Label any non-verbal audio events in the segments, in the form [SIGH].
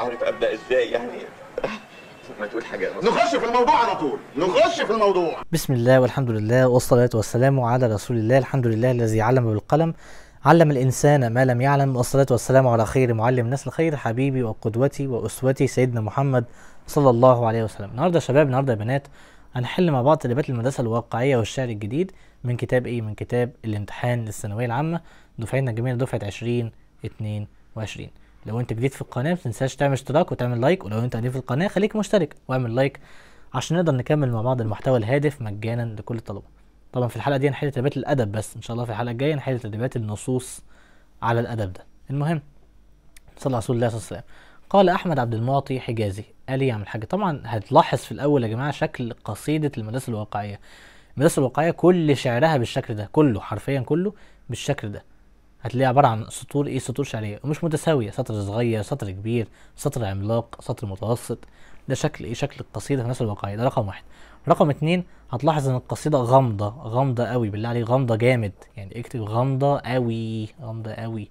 عارف ابدا ازاي يعني ما تقول حاجه نخش في الموضوع على طول نخش في الموضوع بسم الله والحمد لله والصلاه والسلام على رسول الله الحمد لله الذي علم بالقلم علم الإنسان ما لم يعلم والصلاة والسلام على خير معلم الناس الخير حبيبي وقدوتي وأسوتي سيدنا محمد صلى الله عليه وسلم النهاردة يا شباب النهاردة يا بنات هنحل مع بعض تدريبات المدرسة الواقعية والشعر الجديد من كتاب إيه من كتاب الامتحان للثانوية العامة دفعتنا الجميلة دفعة 20 22 لو انت جديد في القناه ما تنساش تعمل اشتراك وتعمل لايك ولو انت جديد في القناه خليك مشترك واعمل لايك عشان نقدر نكمل مع بعض المحتوى الهادف مجانا لكل الطلبه طبعا في الحلقه دي هنحل تدريبات الادب بس ان شاء الله في الحلقه الجايه هنحل تدريبات النصوص على الادب ده المهم صلى رسول الله صلى الله عليه وسلم قال احمد عبد المعطي حجازي قال يعمل حاجه طبعا هتلاحظ في الاول يا جماعه شكل قصيده المدرسه الواقعيه المدرسه الواقعيه كل شعرها بالشكل ده كله حرفيا كله بالشكل ده هتلاقيه عباره عن سطور ايه سطور شعريه ومش متساويه سطر صغير سطر كبير سطر عملاق سطر متوسط ده شكل ايه شكل القصيده في نفس الواقعيه ده رقم واحد رقم اتنين هتلاحظ ان القصيده غامضه غامضه قوي بالله عليك غامضه جامد يعني اكتب غامضه قوي غامضه قوي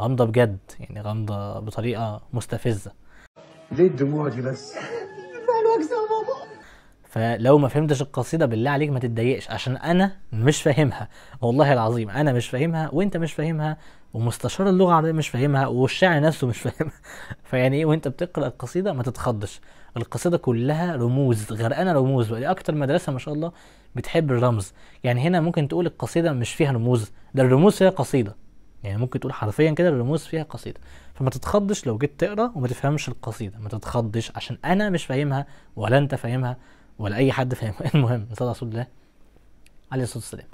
غامضه بجد يعني غامضه بطريقه مستفزه ليه الدموع دي بس فلو ما فهمتش القصيده بالله عليك ما تتضايقش عشان انا مش فاهمها والله العظيم انا مش فاهمها وانت مش فاهمها ومستشار اللغه العربيه مش فاهمها والشاعر نفسه مش فاهمها [LAUGHS] فيعني ايه وانت بتقرا القصيده ما تتخضش القصيده كلها رموز غرقانه رموز ودي اكتر مدرسه ما شاء الله بتحب الرمز يعني هنا ممكن تقول القصيده مش فيها رموز ده الرموز فيها قصيده يعني ممكن تقول حرفيا كده الرموز فيها قصيده فما تتخضش لو جيت تقرا وما تفهمش القصيده ما تتخضش عشان انا مش فاهمها ولا انت فاهمها ولا اي حد فاهم [LAUGHS] المهم صلى الله عليه الصلاه والسلام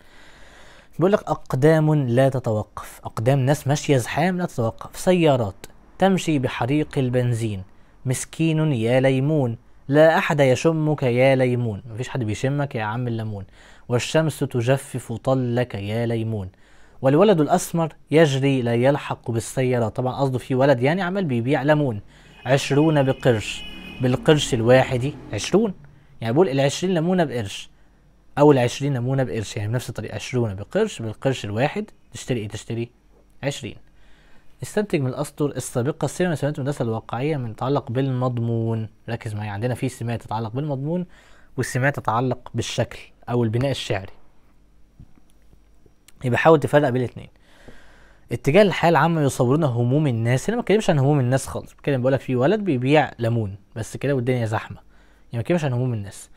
بيقول لك اقدام لا تتوقف اقدام ناس ماشيه زحام لا تتوقف سيارات تمشي بحريق البنزين مسكين يا ليمون لا احد يشمك يا ليمون مفيش حد بيشمك يا عم الليمون والشمس تجفف طلك يا ليمون والولد الأسمر يجري لا يلحق بالسيارة طبعا قصده في ولد يعني عمال بيبيع ليمون عشرون بقرش بالقرش الواحد عشرون يعني بقول ال 20 ليمونه بقرش او ال 20 ليمونه بقرش يعني بنفس الطريقه 20 بقرش بالقرش الواحد تشتري ايه تشتري 20 استنتج من الاسطر السابقه السمه سمات الهندسه الواقعيه من تتعلق بالمضمون ركز معايا عندنا في سمات تتعلق بالمضمون والسمات تتعلق بالشكل او البناء الشعري يبقى حاول تفرق بين الاثنين اتجاه الحياه العامه يصورون هموم الناس انا ما بتكلمش عن هموم الناس خالص بتكلم بقول لك في ولد بيبيع ليمون بس كده والدنيا زحمه يعني ما بتكلمش عن هموم الناس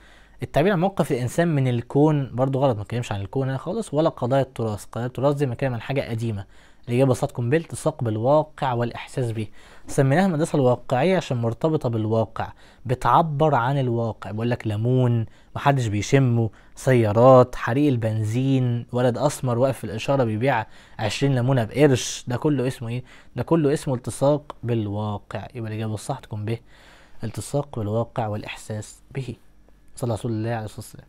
التعبير عن موقف الانسان من الكون برضو غلط ما بتكلمش عن الكون هنا خالص ولا قضايا التراث قضايا التراث دي مكان عن حاجه قديمه الإجابة قنبلة بالتصاق بالواقع والإحساس به سميناها المدرسة الواقعية عشان مرتبطة بالواقع بتعبر عن الواقع بقول لك ليمون محدش بيشمه سيارات حريق البنزين ولد أسمر واقف في الإشارة بيبيع عشرين ليمونة بقرش ده كله اسمه إيه؟ ده كله اسمه التصاق بالواقع يبقى الإجابة الصح تكون به التصاق بالواقع والإحساس به صلى رسول الله عليه الصلاة والسلام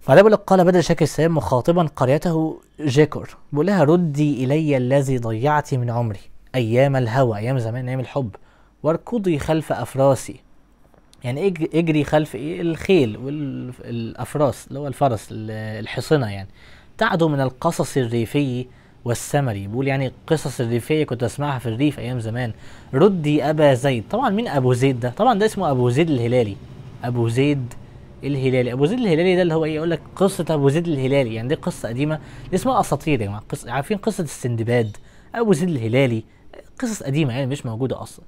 فعليه قال بدل شاكر السلام مخاطبا قريته جاكر بيقول لها ردي إلي الذي ضيعت من عمري أيام الهوى أيام زمان أيام الحب واركضي خلف أفراسي يعني اجري خلف ايه الخيل والافراس اللي هو الفرس الحصنه يعني تعدو من القصص الريفي والسمري بيقول يعني قصص الريفيه كنت اسمعها في الريف ايام زمان ردي ابا زيد طبعا مين ابو زيد ده طبعا ده اسمه ابو زيد الهلالي ابو زيد الهلالي ابو زيد الهلالي ده اللي هو ايه يقول لك قصه ابو زيد الهلالي يعني دي قصه قديمه اسمها اساطير يا جماعه قص... عارفين قصه السندباد ابو زيد الهلالي قصص قديمه يعني مش موجوده اصلا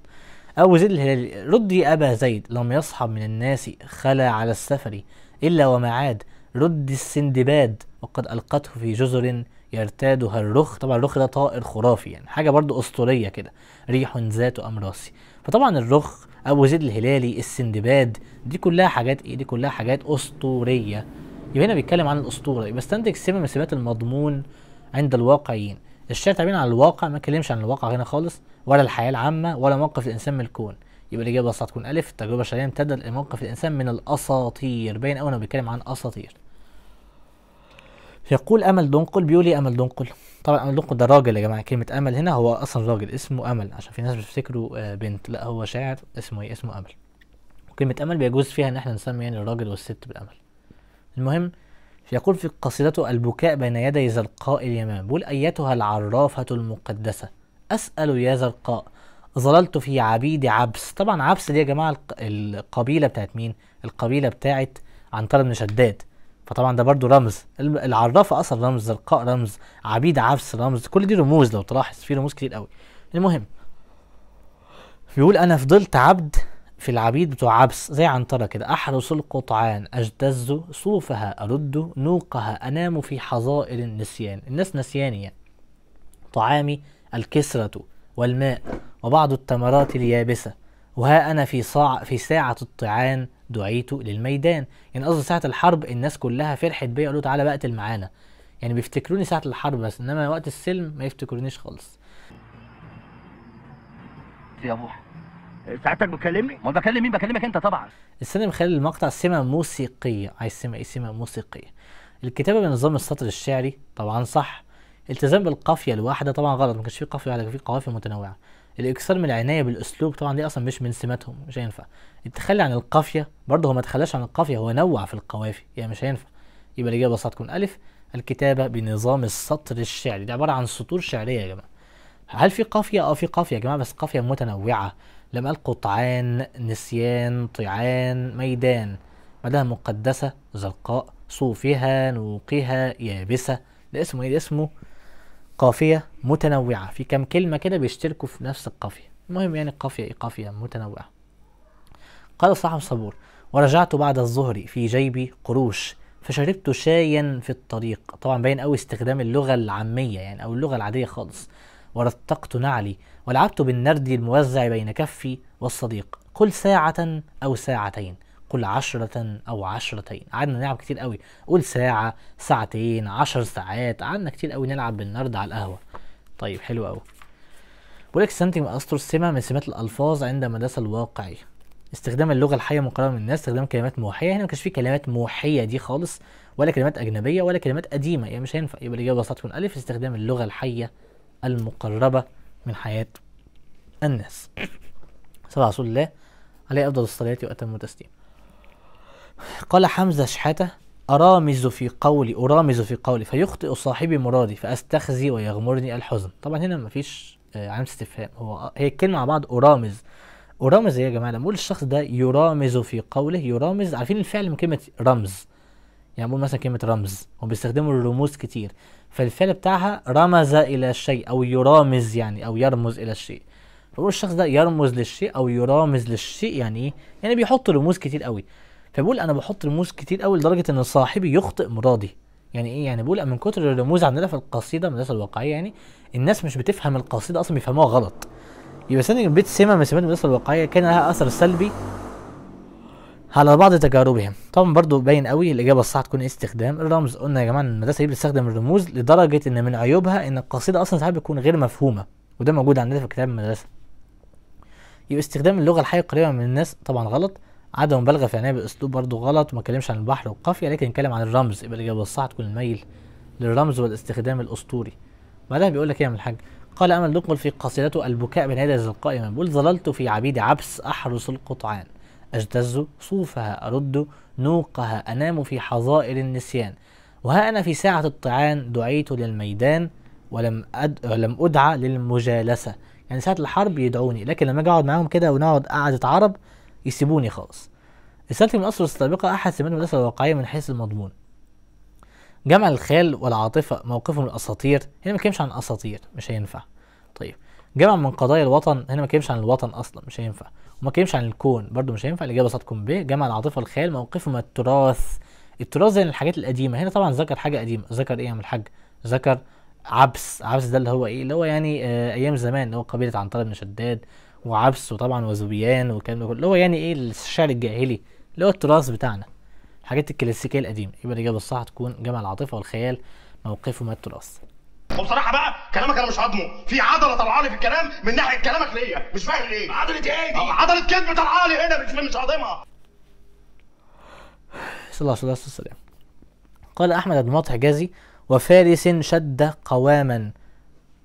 ابو زيد الهلالي ردي ابا زيد لم يصحب من الناس خلا على السفر الا وما عاد رد السندباد وقد القته في جزر يرتادها الرخ طبعا الرخ ده طائر خرافي يعني حاجه برضو اسطوريه كده ريح ذات امراسي فطبعا الرخ ابو زيد الهلالي السندباد دي كلها حاجات ايه دي كلها حاجات اسطوريه يبقى هنا بيتكلم عن الاسطوره يبقى استنتج سمه من سمات المضمون عند الواقعيين الشعر تعبير عن الواقع ما اتكلمش عن الواقع هنا خالص ولا الحياه العامه ولا موقف الانسان من الكون يبقى الاجابه بس هتكون الف التجربه الشرعيه امتدت لموقف الانسان من الاساطير باين قوي انه بيتكلم عن اساطير يقول امل دنقل بيقول ايه امل دنقل طبعا امل دنقل ده راجل يا جماعه كلمه امل هنا هو اصلا راجل اسمه امل عشان في ناس بتفتكره آه، بنت لا هو شاعر اسمه ايه اسمه امل وكلمه امل بيجوز فيها ان احنا نسمي يعني الراجل والست بالامل المهم يقول في قصيدته البكاء بين يدي زرقاء اليمام بيقول ايتها العرافه المقدسه اسال يا زرقاء ظللت في عبيد عبس طبعا عبس دي يا جماعه القبيله بتاعت مين القبيله بتاعت عنتر بن شداد فطبعا ده برضو رمز العرافه اصلا رمز زرقاء رمز عبيد عفس رمز كل دي رموز لو تلاحظ في رموز كتير قوي المهم بيقول انا فضلت عبد في العبيد بتوع عبس زي عنترة كده أحرس القطعان أجتز صوفها أرد نوقها أنام في حظائر النسيان الناس نسيانية يعني. طعامي الكسرة والماء وبعض التمرات اليابسة وها أنا في, صاع في ساعة الطعان دعيت للميدان يعني قصدي ساعه الحرب الناس كلها فرحت بيا قالوا تعالى بقتل معانا يعني بيفتكروني ساعه الحرب بس انما وقت السلم ما يفتكرونيش خالص يا ابو ساعتك بتكلمني؟ ما بكلم مين بكلمك انت طبعا السينما خلال المقطع سمة موسيقية عايز سمة ايه سمة موسيقية الكتابة بنظام السطر الشعري طبعا صح التزام بالقافية الواحدة طبعا غلط ما كانش فيه قافية واحدة كان فيه قوافي متنوعة الاكثار من العنايه بالاسلوب طبعا دي اصلا مش من سماتهم مش هينفع التخلي عن القافيه برضه هو ما تخلاش عن القافيه هو نوع في القوافي يعني مش هينفع يبقى الاجابه بس هتكون الف الكتابه بنظام السطر الشعري ده عباره عن سطور شعريه يا جماعه هل في قافيه اه في قافيه يا جماعه بس قافيه متنوعه لما قال قطعان نسيان طيعان ميدان بعدها مقدسه زرقاء صوفها نوقها يابسه ده اسمه ايه ده اسمه قافية متنوعة في كم كلمة كده بيشتركوا في نفس القافية المهم يعني القافية إيه قافية متنوعة قال صاحب صبور ورجعت بعد الظهر في جيبي قروش فشربت شايا في الطريق طبعا باين قوي استخدام اللغة العامية يعني أو اللغة العادية خالص ورتقت نعلي ولعبت بالنرد الموزع بين كفي والصديق كل ساعة أو ساعتين كل عشرة أو عشرتين قعدنا نلعب كتير قوي قول ساعة ساعتين عشر ساعات قعدنا كتير قوي نلعب بالنرد على القهوة طيب حلو قوي بقولك سنتي من أسطر السمة من سمات الألفاظ عند مدرسة الواقعية استخدام اللغه الحيه مقارنه من الناس استخدام كلمات موحيه هنا يعني ما كانش فيه كلمات موحيه دي خالص ولا كلمات اجنبيه ولا كلمات قديمه يعني مش هينفع يبقى الاجابه ببساطه تكون الف استخدام اللغه الحيه المقربه من حياه الناس صلى رسول الله عليه افضل الصلاه واتم التسليم قال حمزة شحاتة أرامز في قولي أرامز في قولي فيخطئ صاحبي مرادي فأستخزي ويغمرني الحزن طبعا هنا مفيش آه، علامة استفهام هو هي الكلمة مع بعض أرامز أرامز إيه يا جماعة لما بقول الشخص ده يرامز في قوله يرامز عارفين الفعل من كلمة رمز يعني بقول مثلا كلمة رمز هم بيستخدموا الرموز كتير فالفعل بتاعها رمز إلى الشيء أو يرامز يعني أو يرمز إلى الشيء فبقول الشخص ده يرمز للشيء أو يرامز للشيء يعني إيه؟ يعني بيحط رموز كتير قوي فبقول انا بحط رموز كتير قوي لدرجه ان صاحبي يخطئ مرادي يعني ايه يعني بقول من كتر الرموز عندنا في القصيده المدرسه الواقعيه يعني الناس مش بتفهم القصيده اصلا بيفهموها غلط يبقى سنة بيت سمة من سمات المدرسة الواقعية كان لها أثر سلبي على بعض تجاربهم طبعا برضو باين قوي الإجابة الصح تكون استخدام الرمز قلنا يا جماعة إن المدرسة دي بتستخدم الرموز لدرجة إن من عيوبها إن القصيدة أصلا ساعات بتكون غير مفهومة وده موجود عندنا في كتاب المدرسة يبقى استخدام اللغة الحية القريبة من الناس طبعا غلط عدم مبالغه في عناية باسلوب برضه غلط وما اتكلمش عن البحر والقافيه لكن اتكلم عن الرمز يبقى الاجابه الصح تكون الميل للرمز والاستخدام الاسطوري بعدها بيقول لك ايه يا من الحاج قال امل نقل في قصيدته البكاء من هذا القائمه بيقول ظللت في عبيد عبس احرس القطعان اجتز صوفها ارد نوقها انام في حظائر النسيان وها انا في ساعه الطعان دعيت للميدان ولم أد... لم ادعى للمجالسه يعني ساعه الحرب يدعوني لكن لما اجي اقعد معاهم كده ونقعد قعده عرب يسيبوني خالص رسالتي من الأسر السابقة أحد سمات المدرسة الواقعية من حيث المضمون جمع الخيال والعاطفة موقفهم الأساطير هنا ما عن أساطير مش هينفع طيب جمع من قضايا الوطن هنا ما عن الوطن أصلا مش هينفع وما كلمش عن الكون برضو مش هينفع الإجابة صادكم به جمع العاطفة والخيال موقفهم التراث التراث زي الحاجات القديمة هنا طبعا ذكر حاجة قديمة ذكر إيه يا عم الحاج ذكر عبس عبس ده اللي هو ايه اللي هو يعني آه ايام زمان اللي هو قبيله عنتر بن شداد وعبس وطبعا وزبيان وكان اللي هو يعني ايه الشعر الجاهلي اللي هو التراث بتاعنا الحاجات الكلاسيكيه القديمه يبقى الاجابه الصح تكون جمع العاطفه والخيال موقفه من التراث وبصراحه بقى كلامك انا مش هضمه في عضله طالعه لي في الكلام من ناحيه كلامك ليا مش فاهم ليه عضله ايه دي أه، عضله كذب طالعه لي هنا مش مش هضمها صلى الله عليه وسلم قال احمد بن مطح جازي وفارس شد قواما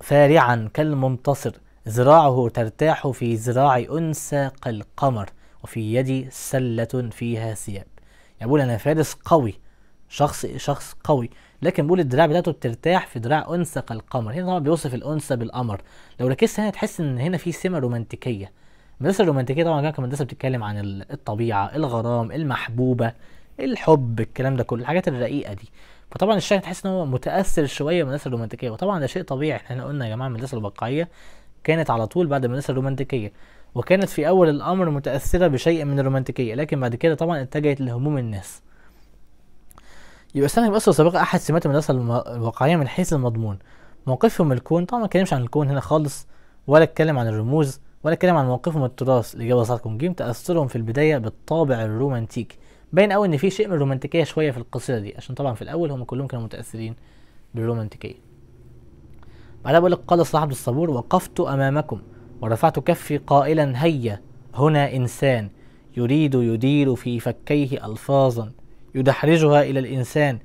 فارعا كالمنتصر ذراعه ترتاح في ذراع أنثى كالقمر وفي يدي سلة فيها ثياب يعني بقول أنا فارس قوي شخص شخص قوي لكن بيقول الدراع بتاعته بترتاح في دراع انثى كالقمر هنا طبعا بيوصف الانثى بالقمر لو ركزت هنا تحس ان هنا في سمه رومانتيكيه المدرسه الرومانتيكيه طبعا كانت مدرسه بتتكلم عن الطبيعه الغرام المحبوبه الحب الكلام ده كله الحاجات الرقيقه دي فطبعا الشاعر تحس ان هو متاثر شويه من الرومانتيكيه وطبعا ده شيء طبيعي احنا قلنا يا جماعه المدرسه الواقعيه كانت على طول بعد المدرسه الرومانتيكية وكانت في أول الأمر متأثرة بشيء من الرومانتيكية لكن بعد كده طبعا اتجهت لهموم الناس يبقى السنة بأسرة سابقة أحد سمات المدرسة الواقعية من حيث المضمون موقفهم الكون طبعا ما اتكلمش عن الكون هنا خالص ولا اتكلم عن الرموز ولا اتكلم عن موقفهم التراث الإجابة صارتكم جيم تأثرهم في البداية بالطابع الرومانتيكي باين قوي إن في شيء من الرومانتيكية شوية في القصيدة دي عشان طبعا في الأول هم كلهم كانوا متأثرين بالرومانتيكية بعدها بيقول لك قال صلاح عبد الصبور وقفت امامكم ورفعت كفي قائلا هيا هنا انسان يريد يدير في فكيه الفاظا يدحرجها الى الانسان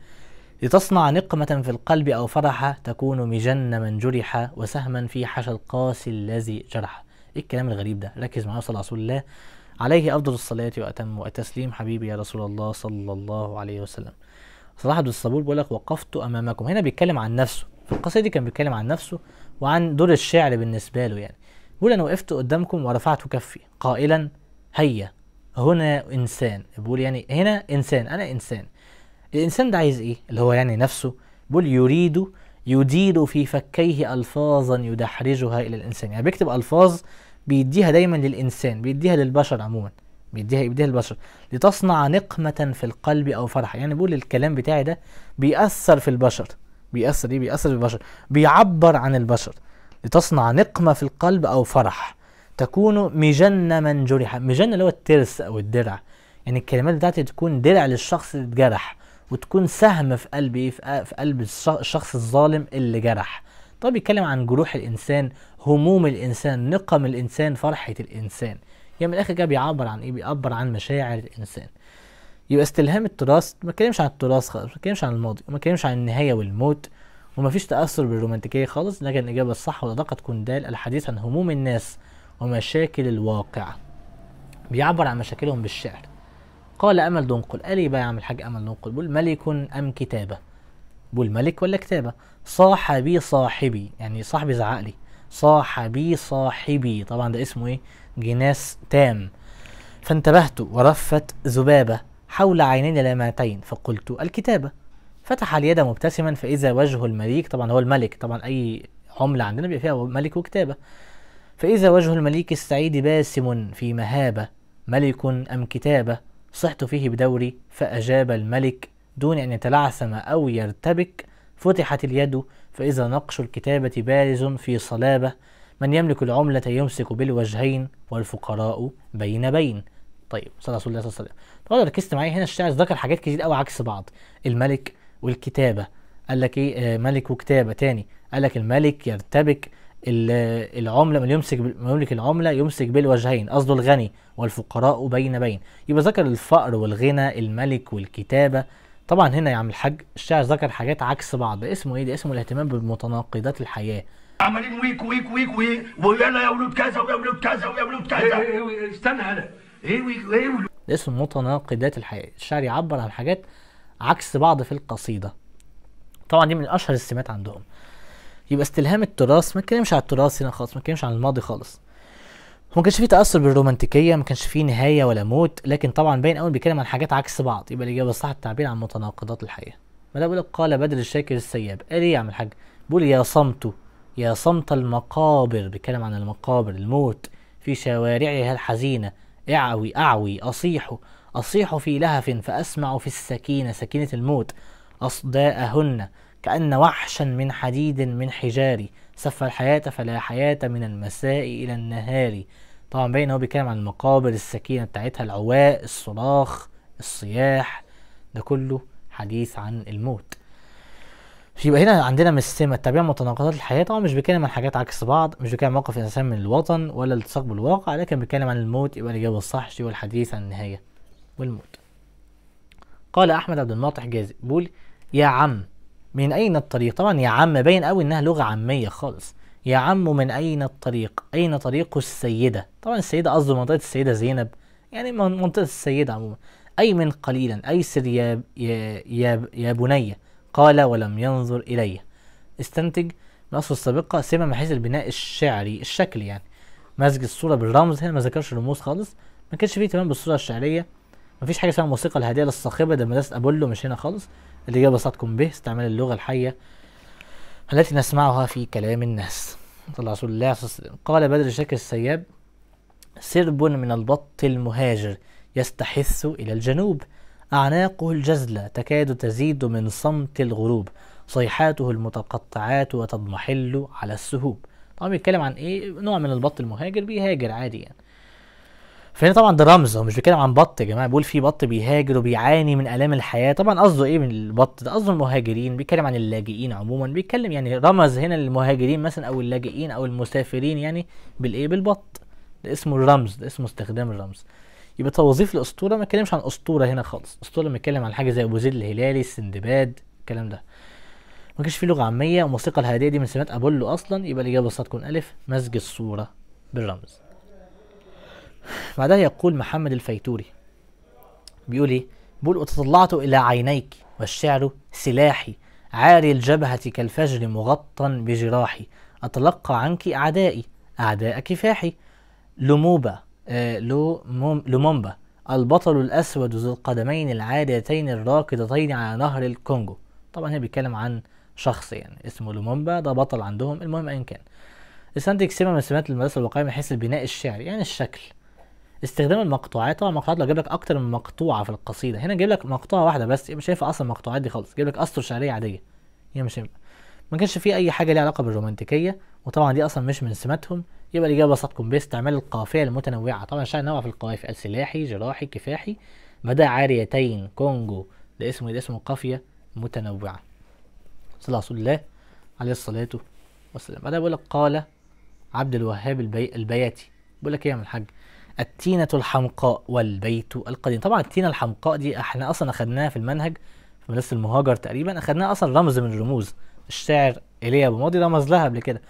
لتصنع نقمة في القلب أو فرحة تكون مجن من جرح وسهما في حشى القاسي الذي جرح إيه الكلام الغريب ده ركز معايا صلى رسول الله عليه أفضل الصلاة وأتم التسليم حبيبي يا رسول الله صلى الله عليه وسلم صلاح عبد الصبور بيقول لك وقفت أمامكم هنا بيتكلم عن نفسه في القصيدة دي كان بيتكلم عن نفسه وعن دور الشعر بالنسبة له يعني بيقول أنا وقفت قدامكم ورفعت كفي قائلا هيا هنا إنسان بيقول يعني هنا إنسان أنا إنسان الإنسان ده عايز إيه اللي هو يعني نفسه بيقول يريد يدير في فكيه ألفاظا يدحرجها إلى الإنسان يعني بيكتب ألفاظ بيديها دايما للإنسان بيديها للبشر عموما بيديها بيديها للبشر لتصنع نقمة في القلب أو فرحة يعني بيقول الكلام بتاعي ده بيأثر في البشر بيأثر ايه بيأثر بالبشر بيعبر عن البشر لتصنع نقمة في القلب أو فرح تكون مجنة من جرح مجنة اللي هو الترس أو الدرع يعني الكلمات بتاعتي تكون درع للشخص اللي اتجرح وتكون سهم في قلب ايه في قلب الشخص الظالم اللي جرح طب بيتكلم عن جروح الانسان هموم الانسان نقم الانسان فرحه الانسان يعني من الاخر كده بيعبر عن ايه بيعبر عن مشاعر الانسان يبقى استلهام التراث ما اتكلمش عن التراث خالص ما اتكلمش عن الماضي وما اتكلمش عن النهايه والموت وما فيش تاثر بالرومانتيكيه خالص لكن الاجابه الصح ولا قد تكون دال الحديث عن هموم الناس ومشاكل الواقع بيعبر عن مشاكلهم بالشعر قال امل دنقل قال ايه بقى يا عم الحاج امل دنقل بيقول ملك ام كتابه بيقول ملك ولا كتابه صاحبي صاحبي يعني صاحبي زعق لي صاحبي صاحبي طبعا ده اسمه ايه جناس تام فانتبهت ورفت ذبابه حول عينين لامعتين فقلت الكتابة فتح اليد مبتسما فإذا وجه المليك طبعا هو الملك طبعا أي عملة عندنا بيبقى فيها ملك وكتابة فإذا وجه المليك السعيد باسم في مهابة ملك أم كتابة صحت فيه بدوري فأجاب الملك دون أن يتلعثم أو يرتبك فتحت اليد فإذا نقش الكتابة بارز في صلابة من يملك العملة يمسك بالوجهين والفقراء بين بين طيب صلى رسول الله صلى الله عليه وسلم طبعا ركزت معايا هنا الشاعر ذكر حاجات كتير قوي عكس بعض الملك والكتابه قال لك ايه آه، ملك وكتابه تاني قال لك الملك يرتبك العمله من يمسك من يملك العمله يمسك بالوجهين قصده الغني والفقراء بين بين يبقى ذكر الفقر والغنى الملك والكتابه طبعا هنا يا عم الحاج الشاعر ذكر حاجات عكس بعض اسمه ايه ده اسمه الاهتمام بمتناقضات الحياه عمالين ويك ويك ويك ويك ويلا يا ولود كذا ويا ولود كذا ويا ولود كذا إيه، إيه، إيه، استنى هلا ده إيه إيه اسمه متناقضات الحياة الشعر يعبر عن حاجات عكس بعض في القصيدة طبعا دي من اشهر السمات عندهم يبقى استلهام التراث ما تكلمش على التراث هنا خالص ما تكلمش عن الماضي خالص ما كانش فيه تاثر بالرومانتيكيه ما كانش فيه نهايه ولا موت لكن طبعا باين أول بيتكلم عن حاجات عكس بعض يبقى الاجابه الصح التعبير عن متناقضات الحياه ما ده بيقولك قال بدر الشاكر السياب قال ايه يا عم الحاج بيقول يا صمت يا صمت المقابر بيتكلم عن المقابر الموت في شوارعها الحزينه اعوي أعوي أصيح أصيح في لهف فأسمع في السكينة سكينة الموت أصداءهن كأن وحشا من حديد من حجار سف الحياة فلا حياة من المساء إلى النهار طبعا باين هو بيتكلم عن مقابر السكينة بتاعتها العواء الصراخ الصياح ده كله حديث عن الموت يبقى هنا عندنا مقسمة تبعية متناقضات الحياة طبعا مش بيتكلم عن حاجات عكس بعض مش بيتكلم عن موقف الإنسان من الوطن ولا التصاق بالواقع لكن بيتكلم عن الموت يبقى الإجابة الصح شيء الحديث عن النهاية والموت قال أحمد عبد الناطح جازي بيقول يا عم من أين الطريق طبعا يا عم باين قوي إنها لغة عامية خالص يا عم من أين الطريق أين طريق السيدة طبعا السيدة قصده منطقة السيدة زينب يعني منطقة السيدة عموما أي من قليلا أي سر يا, يا, يا, يا بنية قال ولم ينظر إليه استنتج من أصل السابقة سمة من حيث البناء الشعري الشكل يعني مزج الصورة بالرمز هنا ما ذكرش الرموز خالص ما كانش فيه تمام بالصورة الشعرية ما فيش حاجة اسمها الموسيقى الهادية للصاخبة ده مدرسة أبولو مش هنا خالص اللي جاب بساطكم به استعمال اللغة الحية التي نسمعها في كلام الناس صلى رسول الله صلى الله عليه وسلم قال بدر شاكر السياب سرب من البط المهاجر يستحث إلى الجنوب أعناقه الجزلة تكاد تزيد من صمت الغروب صيحاته المتقطعات وتضمحل على السهوب طبعا بيتكلم عن ايه نوع من البط المهاجر بيهاجر عادي يعني فهنا طبعا ده رمز هو مش بيتكلم عن بط يا جماعه بيقول في بط بيهاجر وبيعاني من الام الحياه طبعا قصده ايه من البط ده قصده المهاجرين بيتكلم عن اللاجئين عموما بيتكلم يعني رمز هنا للمهاجرين مثلا او اللاجئين او المسافرين يعني بالايه بالبط ده اسمه الرمز ده اسمه استخدام الرمز يبقى توظيف الاسطوره ما اتكلمش عن اسطوره هنا خالص اسطوره بنتكلم عن حاجه زي ابو زيد الهلالي السندباد الكلام ده ما كانش في لغه عاميه والموسيقى الهادئه دي من سمات ابولو اصلا يبقى الاجابه بس هتكون الف مزج الصوره بالرمز بعدها يقول محمد الفيتوري بيقول ايه بيقول وتطلعت الى عينيك والشعر سلاحي عاري الجبهة كالفجر مغطى بجراحي أتلقى عنك أعدائي أعداء كفاحي لموبة آه، لومومبا البطل الأسود ذو القدمين العاديتين الراكضتين على نهر الكونجو طبعا هنا بيتكلم عن شخص يعني اسمه لومومبا ده بطل عندهم المهم أيا كان السانديك سيما من سمات المدرسة الواقعية من حيث البناء الشعري يعني الشكل استخدام المقطوعات طبعا المقطوعات لو جايب لك اكتر من مقطوعه في القصيده هنا جايب لك مقطوعه واحده بس مش شايف اصلا المقطوعات دي خالص جايب لك اسطر شعريه عاديه هي مش ما كانش في اي حاجه ليها علاقه بالرومانتيكيه وطبعا دي اصلا مش من سماتهم يبقى الإجابة صدكم باستعمال القافية المتنوعة طبعا شاء نوع في القوافي السلاحي جراحي كفاحي مدى عاريتين كونجو ده اسمه إيه؟ ده اسمه قافية متنوعة صلى رسول الله عليه الصلاة والسلام بعدها بيقول لك قال عبد الوهاب البي... البياتي بيقول لك ايه يا الحاج التينة الحمقاء والبيت القديم طبعا التينة الحمقاء دي احنا اصلا اخدناها في المنهج في مدرسة المهاجر تقريبا اخدناها اصلا رمز من الرموز الشاعر ايليا ابو ماضي رمز لها قبل كده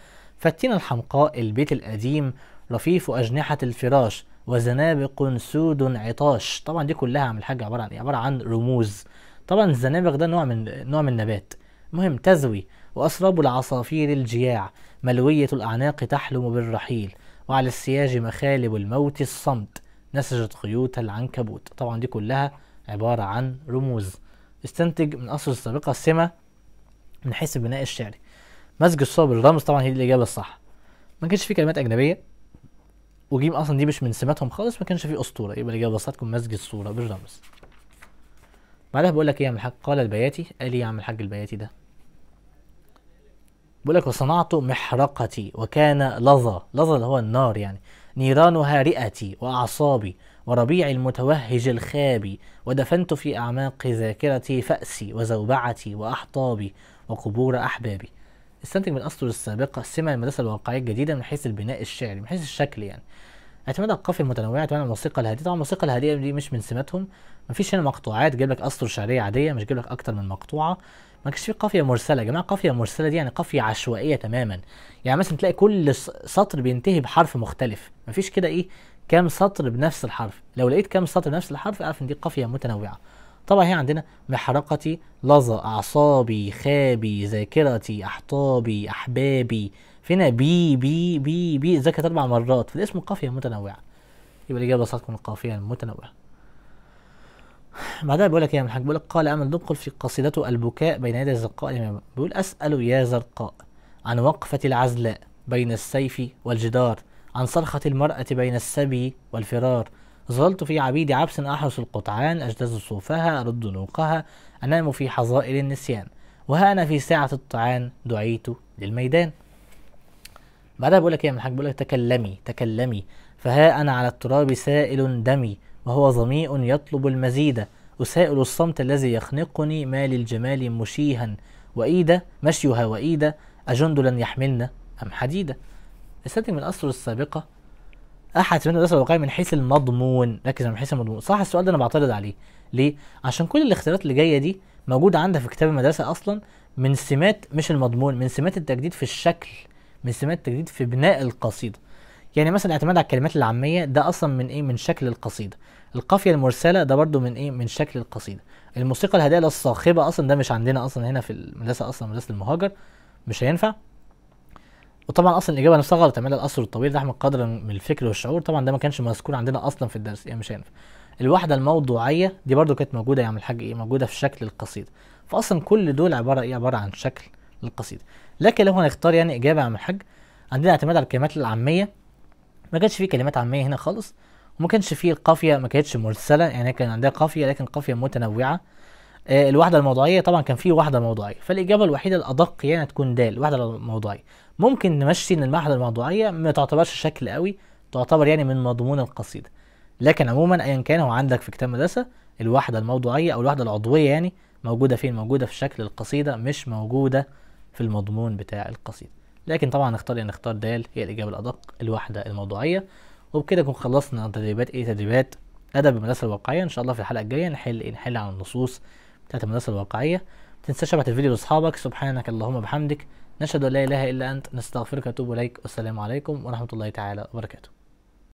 فالتينة الحمقاء البيت القديم رفيف أجنحة الفراش وزنابق سود عطاش طبعا دي كلها عم الحاج عبارة عن إيه؟ عبارة عن رموز طبعا الزنابق ده نوع من نوع من النبات مهم تزوي وأسراب العصافير الجياع ملوية الأعناق تحلم بالرحيل وعلى السياج مخالب الموت الصمت نسجت خيوط العنكبوت طبعا دي كلها عبارة عن رموز استنتج من أصل السابقة السمة من حيث البناء الشعري مسج الصوره بالرمز طبعا هي الاجابه الصح ما كانش في كلمات اجنبيه وجيم اصلا دي مش من سماتهم خالص ما كانش فيه اسطوره يبقى الاجابه الصح تكون مسج الصوره بالرمز بعدها بقول لك ايه يا عم الحاج قال البياتي قال لي إيه يا عم الحاج البياتي ده بقول لك وصنعت محرقتي وكان لظى لظى اللي هو النار يعني نيرانها رئتي وأعصابي وربيعي المتوهج الخابي ودفنت في أعماق ذاكرتي فأسي وزوبعتي وأحطابي وقبور أحبابي استنتج من أسطر السابقة سمع المدرسة الواقعية الجديدة من حيث البناء الشعري من حيث الشكل يعني اعتماد على القافية المتنوعة اعتماد على الموسيقى الهادئة طبعا الموسيقى الهادئة دي مش من سماتهم مفيش هنا مقطوعات جايب لك أسطر شعرية عادية مش جايب لك أكتر من مقطوعة ما كانش في قافية مرسلة يا جماعة قافية مرسلة دي يعني قافية عشوائية تماما يعني مثلا تلاقي كل سطر بينتهي بحرف مختلف مفيش كده إيه كام سطر بنفس الحرف لو لقيت كام سطر بنفس الحرف اعرف ان دي قافيه متنوعه طبعا هي عندنا محرقتي لظى أعصابي خابي ذاكرتي أحطابي أحبابي فينا بي بي بي بي ذكرت أربع مرات في الاسم قافية متنوعة يبقى الإجابة بس هتكون القافية المتنوعة بعدها بيقول لك إيه يا محاج بيقول لك قال أمل دقل في قصيدته البكاء بين يدي الزرقاء بيقول أسأل يا زرقاء عن وقفة العزلاء بين السيف والجدار عن صرخة المرأة بين السبي والفرار ظللت في عبيد عبس أحرس القطعان أجتاز صوفها أرد نوقها أنام في حظائر النسيان وها أنا في ساعة الطعان دعيت للميدان بعدها بقولك لك ايه يا الحاج بقولك لك تكلمي تكلمي فها انا على التراب سائل دمي وهو ظميء يطلب المزيد اسائل الصمت الذي يخنقني ما للجمال مشيها وايدا مشيها وايدا اجندلا يحملنا ام حديدا استنتج من الاسطر السابقه احد من الاسر الواقعيه من حيث المضمون ركز من حيث المضمون صح السؤال ده انا بعترض عليه ليه عشان كل الاختيارات اللي جايه دي موجوده عندها في كتاب المدرسه اصلا من سمات مش المضمون من سمات التجديد في الشكل من سمات التجديد في بناء القصيده يعني مثلا الاعتماد على الكلمات العاميه ده اصلا من ايه من شكل القصيده القافيه المرسله ده برده من ايه من شكل القصيده الموسيقى الهادئه الصاخبه اصلا ده مش عندنا اصلا هنا في المدرسه اصلا مدرسه المهاجر مش هينفع وطبعا اصلا الاجابه نفسها غلط اعمل القصر الطويل ده احمد قدر من الفكر والشعور طبعا ده ما كانش مذكور عندنا اصلا في الدرس يعني مش هينفع الوحده الموضوعيه دي برده كانت موجوده يا عم الحاج ايه موجوده في شكل القصيده فاصلا كل دول عباره ايه عباره عن شكل القصيده لكن لو هنختار يعني اجابه يا عم الحاج عندنا اعتماد على الكلمات العاميه ما كانش فيه كلمات عاميه هنا خالص وما كانش فيه القافيه ما كانتش مرسله يعني كان عندها قافيه لكن قافيه متنوعه آه، الوحده الموضوعيه طبعا كان في وحده موضوعيه فالاجابه الوحيده الادق يعني تكون د الوحده الموضوعيه ممكن نمشي ان الوحده الموضوعيه ما تعتبرش شكل قوي تعتبر يعني من مضمون القصيده لكن عموما ايا كان هو عندك في كتاب مدرسه الوحده الموضوعيه او الوحده العضويه يعني موجوده فين موجوده في شكل القصيده مش موجوده في المضمون بتاع القصيده لكن طبعا نختار يعني نختار د هي الاجابه الادق الوحده الموضوعيه وبكده نكون خلصنا تدريبات ايه تدريبات ادب المدرسه الواقعيه ان شاء الله في الحلقه الجايه نحل نحل على النصوص بتاعت المدرسة الواقعية ما تنساش تبعت الفيديو لاصحابك سبحانك اللهم بحمدك نشهد ان لا اله الا انت نستغفرك ونتوب اليك والسلام عليكم ورحمة الله تعالى وبركاته